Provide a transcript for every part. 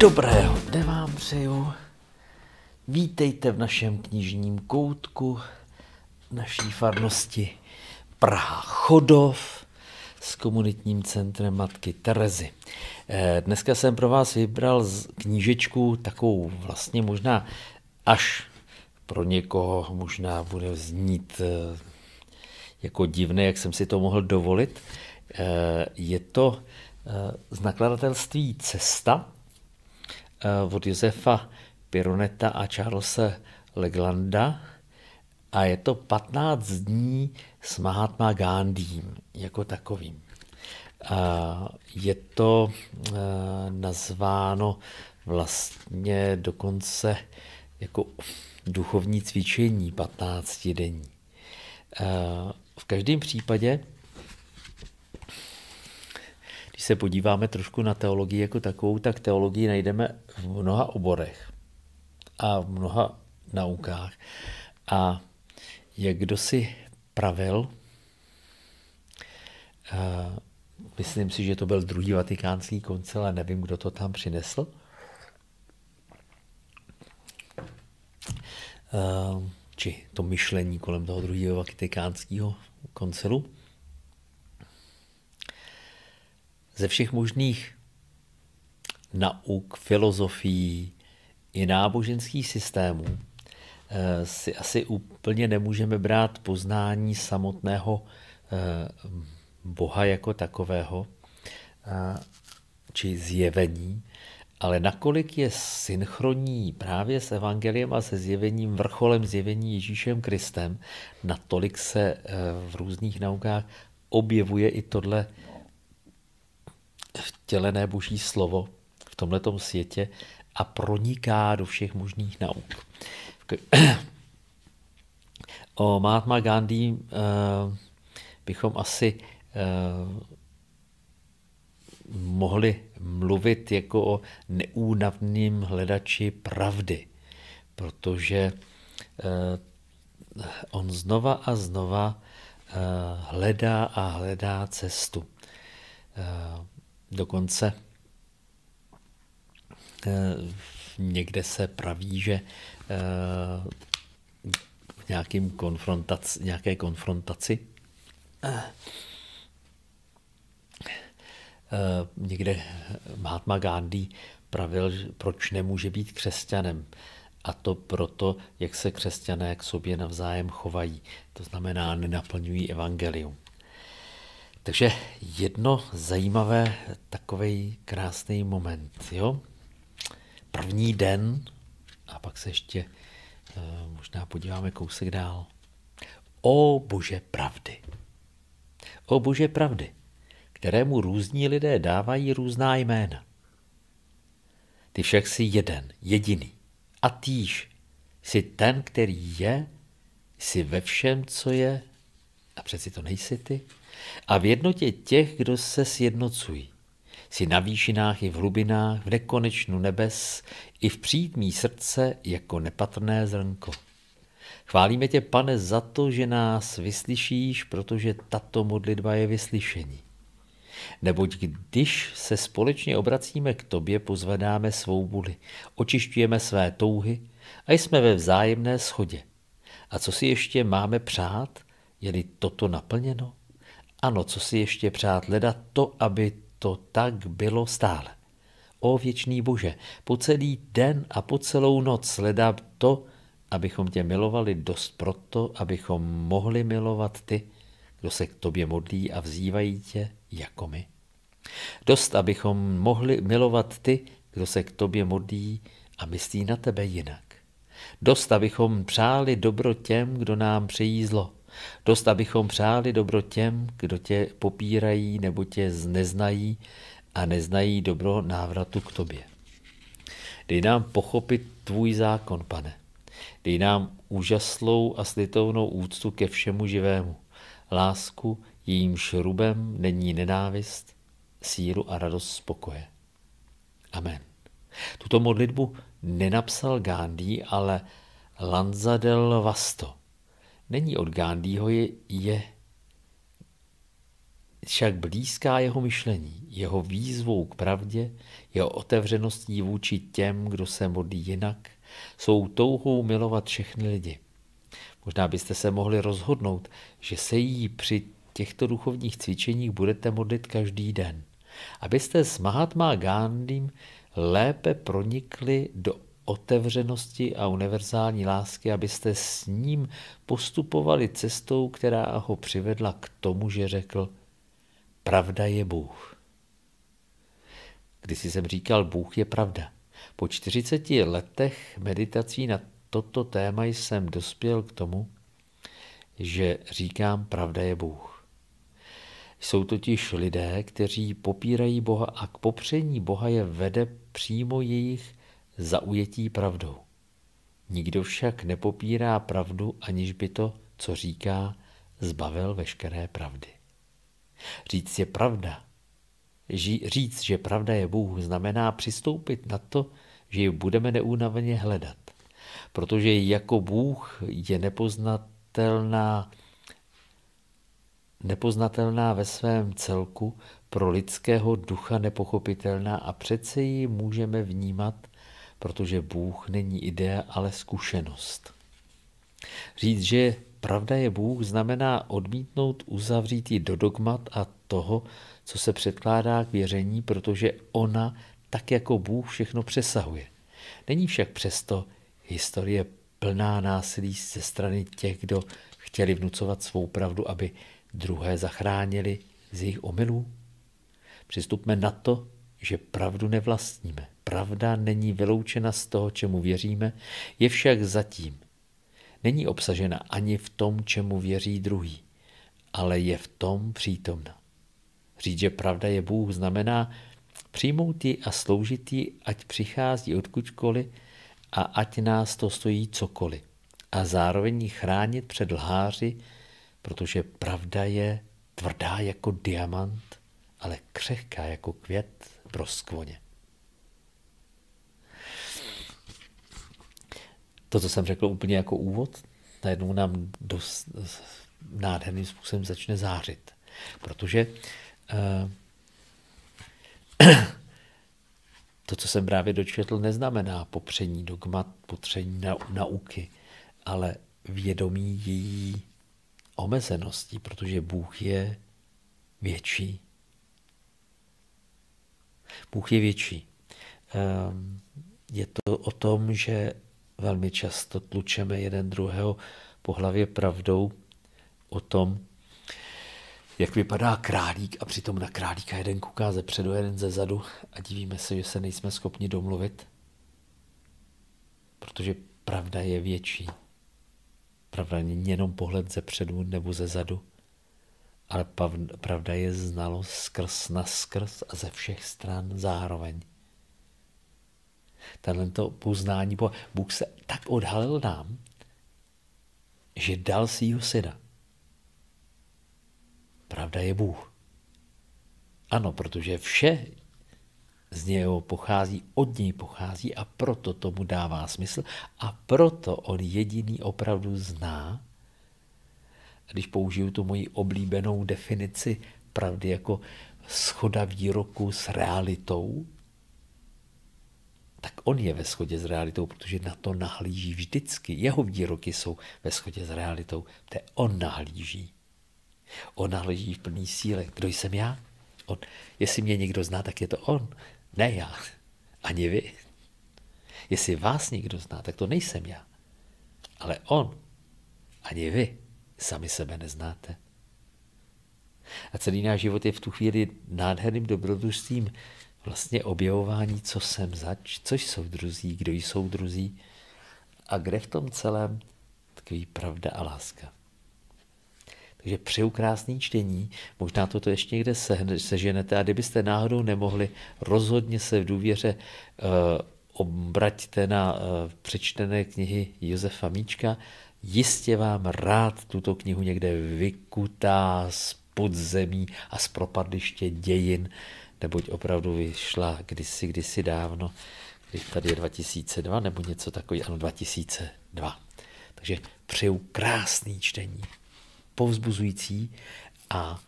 Dobrého dne vám přeju. Vítejte v našem knižním koutku naší farnosti Praha Chodov s komunitním centrem Matky Terezy. Eh, dneska jsem pro vás vybral knížečku takovou vlastně možná až pro někoho možná bude znít eh, jako divné, jak jsem si to mohl dovolit. Eh, je to z nakladatelství Cesta, Eh, od Josefa Pironeta a Charlesa Leglanda a je to 15 dní s Mahatma Gandhím jako takovým. Je to eh, nazváno vlastně dokonce jako duchovní cvičení 15 dní. Eh, v každém případě když se podíváme trošku na teologii jako takovou, tak teologii najdeme v mnoha oborech a v mnoha naukách. A jak kdo si pravil, eh, myslím si, že to byl druhý vatikánský koncil, ale nevím, kdo to tam přinesl, eh, či to myšlení kolem toho druhého vatikánského koncilu, ze všech možných nauk, filozofií i náboženských systémů eh, si asi úplně nemůžeme brát poznání samotného eh, Boha jako takového, eh, či zjevení, ale nakolik je synchronní právě s evangeliem a se zjevením, vrcholem zjevení Ježíšem Kristem, natolik se v různých naukách objevuje i tohle vtělené boží slovo v tomto světě a proniká do všech možných nauk. O Mahatma Gandhi eh, bychom asi eh, mohli mluvit jako o neúnavném hledači pravdy, protože eh, on znova a znova hledá a hledá cestu. Dokonce eh, někde se praví, že eh, v nějakým konfrontaci, nějaké konfrontaci eh, někde Mahatma Gandhi pravil, proč nemůže být křesťanem. A to proto, jak se křesťané k sobě navzájem chovají. To znamená, nenaplňují evangelium. Takže jedno zajímavé, takový krásný moment. Jo? První den a pak se ještě eh, možná podíváme kousek dál. O bože pravdy. O bože pravdy, kterému různí lidé dávají různá jména. Ty však jsi jeden, jediný. A týž jsi ten, který je, jsi ve všem, co je. A přeci to nejsi ty. A v jednotě těch, kdo se sjednocují, si na výšinách i v hlubinách, v nekonečnu nebes, i v přítmí srdce jako nepatrné zrnko. Chválíme tě, pane, za to, že nás vyslyšíš, protože tato modlitba je vyslyšení. Neboť když se společně obracíme k tobě, pozvedáme svou vůli, očišťujeme své touhy a jsme ve vzájemné schodě. A co si ještě máme přát, je-li toto naplněno? Ano, co si ještě přát leda, to, aby to tak bylo stále. O věčný Bože, po celý den a po celou noc leda to, abychom tě milovali dost proto, abychom mohli milovat ty, kdo se k tobě modlí a vzývají tě jako my. Dost, abychom mohli milovat ty, kdo se k tobě modlí a myslí na tebe jinak. Dost, abychom přáli dobro těm, kdo nám přejí zlo. Dost, abychom přáli dobro těm, kdo tě popírají nebo tě neznají a neznají dobro návratu k tobě. Dej nám pochopit tvůj zákon, pane. Dej nám úžaslou a slitovnou úctu ke všemu živému. Lásku, jejím šrubem není nenávist, síru a radost spokoje. Amen. Tuto modlitbu nenapsal Gandhi, ale Lanzadel Vasto – není od Gandhiho, je, je však blízká jeho myšlení, jeho výzvou k pravdě, jeho otevřeností vůči těm, kdo se modlí jinak, jsou touhou milovat všechny lidi. Možná byste se mohli rozhodnout, že se jí při těchto duchovních cvičeních budete modlit každý den, abyste s Mahatma Gandhim lépe pronikli do otevřenosti a univerzální lásky, abyste s ním postupovali cestou, která ho přivedla k tomu, že řekl, pravda je Bůh. Když jsem říkal, Bůh je pravda. Po 40 letech meditací na toto téma jsem dospěl k tomu, že říkám, pravda je Bůh. Jsou totiž lidé, kteří popírají Boha a k popření Boha je vede přímo jejich zaujetí pravdou. Nikdo však nepopírá pravdu, aniž by to, co říká, zbavil veškeré pravdy. Říct je pravda. Ži, říct, že pravda je Bůh, znamená přistoupit na to, že ji budeme neúnavně hledat. Protože jako Bůh je nepoznatelná, nepoznatelná ve svém celku, pro lidského ducha nepochopitelná a přece ji můžeme vnímat protože Bůh není idea, ale zkušenost. Říct, že pravda je Bůh, znamená odmítnout, uzavřít ji do dogmat a toho, co se předkládá k věření, protože ona, tak jako Bůh, všechno přesahuje. Není však přesto historie plná násilí ze strany těch, kdo chtěli vnucovat svou pravdu, aby druhé zachránili z jejich omylů? Přistupme na to, že pravdu nevlastníme pravda není vyloučena z toho, čemu věříme, je však zatím. Není obsažena ani v tom, čemu věří druhý, ale je v tom přítomna. Říct, že pravda je Bůh, znamená přijmout ji a sloužit ji, ať přichází odkudkoliv a ať nás to stojí cokoliv. A zároveň ji chránit před lháři, protože pravda je tvrdá jako diamant, ale křehká jako květ pro skvoně. to, co jsem řekl úplně jako úvod, najednou nám dost nádherným způsobem začne zářit. Protože uh, to, co jsem právě dočetl, neznamená popření dogmat, popření nauky, ale vědomí její omezenosti, protože Bůh je větší. Bůh je větší. Ehm, je to o tom, že velmi často tlučeme jeden druhého po hlavě pravdou o tom, jak vypadá králík a přitom na králíka jeden kuká ze předu, jeden ze zadu a divíme se, že se nejsme schopni domluvit, protože pravda je větší. Pravda není jenom pohled ze předu nebo ze zadu, ale pravda je znalost skrz na skrz a ze všech stran zároveň tenhle to poznání, bo Bůh se tak odhalil nám, že dal svýho syna. Pravda je Bůh. Ano, protože vše z něho pochází, od něj pochází a proto tomu dává smysl a proto on jediný opravdu zná. když použiju tu moji oblíbenou definici pravdy jako schoda výroku s realitou, tak on je ve shodě s realitou, protože na to nahlíží vždycky. Jeho výroky jsou ve shodě s realitou, to on nahlíží. On nahlíží v plný síle. Kdo jsem já? On. Jestli mě někdo zná, tak je to on, ne já, ani vy. Jestli vás někdo zná, tak to nejsem já, ale on, ani vy sami sebe neznáte. A celý náš život je v tu chvíli nádherným dobrodružstvím, vlastně objevování, co jsem zač, což jsou druzí, kdo jsou druzí a kde v tom celém takový pravda a láska. Takže přeju krásný čtení, možná toto ještě někde seženete a kdybyste náhodou nemohli, rozhodně se v důvěře eh, obraťte na eh, přečtené knihy Josefa Míčka, jistě vám rád tuto knihu někde vykutá z podzemí a z propadliště dějin, neboť opravdu vyšla kdysi, kdysi dávno, když tady je 2002 nebo něco takového, ano 2002. Takže přeju krásný čtení, povzbuzující a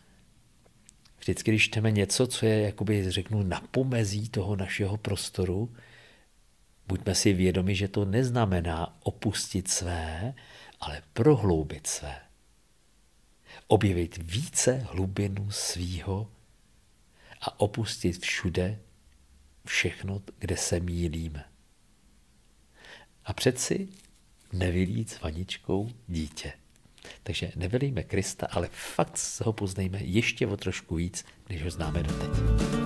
vždycky, když čteme něco, co je, jakoby řeknu, na pomezí toho našeho prostoru, buďme si vědomi, že to neznamená opustit své, ale prohloubit své. Objevit více hlubinu svýho a opustit všude všechno, kde se mílíme. A přeci nevylít s vaničkou dítě. Takže nevylíme Krista, ale fakt ho poznejme ještě o trošku víc, než ho známe doteď.